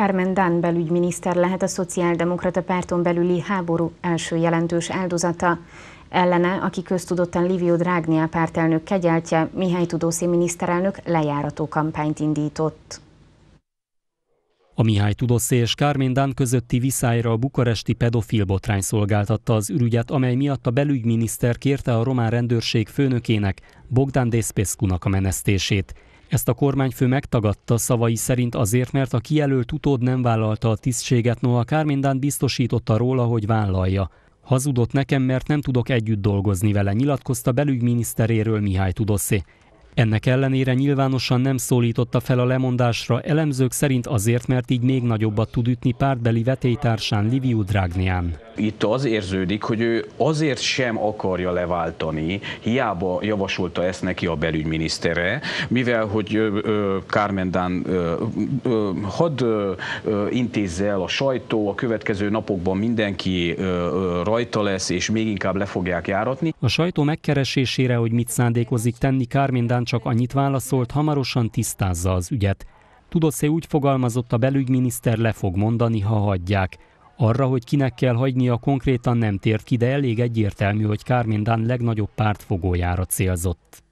Carmen Dan belügyminiszter lehet a szociáldemokrata párton belüli háború első jelentős áldozata. Ellene, aki köztudottan Livio Drágnia pártelnök kegyeltje, Mihály Tudószi miniszterelnök lejárató kampányt indított. A Mihály Tudosszé és Kármén Dán közötti viszályra a bukaresti pedofil botrány szolgáltatta az ürügyet, amely miatt a belügyminiszter kérte a román rendőrség főnökének, Bogdan nak a menesztését. Ezt a kormányfő megtagadta szavai szerint azért, mert a kijelölt utód nem vállalta a tisztséget, noha Kármindán biztosította róla, hogy vállalja. Hazudott nekem, mert nem tudok együtt dolgozni vele, nyilatkozta belügyminiszteréről Mihály Tudoszé. Ennek ellenére nyilvánosan nem szólította fel a lemondásra, elemzők szerint azért, mert így még nagyobbat tud ütni pártbeli vetélytársán Liviu Dragnián. Itt az érződik, hogy ő azért sem akarja leváltani, hiába javasolta ezt neki a belügyminisztere, mivel hogy Carmen Dán hadd intézze el a sajtó, a következő napokban mindenki rajta lesz, és még inkább le fogják járatni. A sajtó megkeresésére, hogy mit szándékozik tenni Carmen Orbán csak annyit válaszolt, hamarosan tisztázza az ügyet. Tudoszé úgy fogalmazott, a belügyminiszter le fog mondani, ha hagyják. Arra, hogy kinek kell hagynia, konkrétan nem tért ki, de elég egyértelmű, hogy Kármindán legnagyobb pártfogójára célzott.